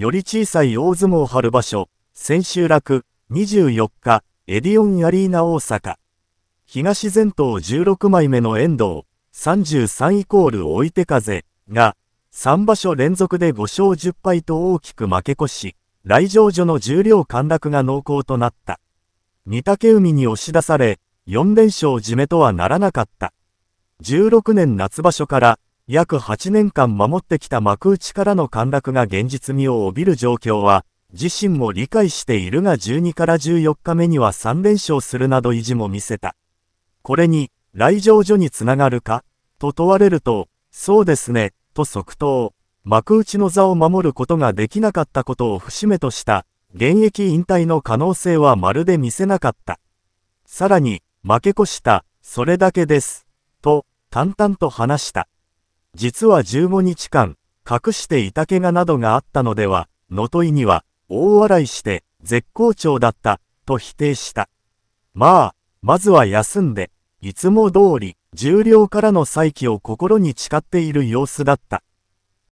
より小さい大相撲春場所、千秋楽、24日、エディオンアリーナ大阪。東前頭16枚目の遠藤、33イコール追手風が、3場所連続で5勝10敗と大きく負け越し、来場所の重量陥落が濃厚となった。御嶽海に押し出され、4連勝締めとはならなかった。16年夏場所から約8年間守ってきた幕内からの陥落が現実味を帯びる状況は、自身も理解しているが12から14日目には3連勝するなど維持も見せた。これに、来場所につながるかと問われると、そうですね、と即答。幕内の座を守ることができなかったことを節目とした、現役引退の可能性はまるで見せなかった。さらに、負け越した、それだけです、と、淡々と話した。実は15日間、隠していた怪我などがあったのでは、の問いには、大笑いして、絶好調だった、と否定した。まあ、まずは休んで、いつも通り、重量からの再起を心に誓っている様子だった。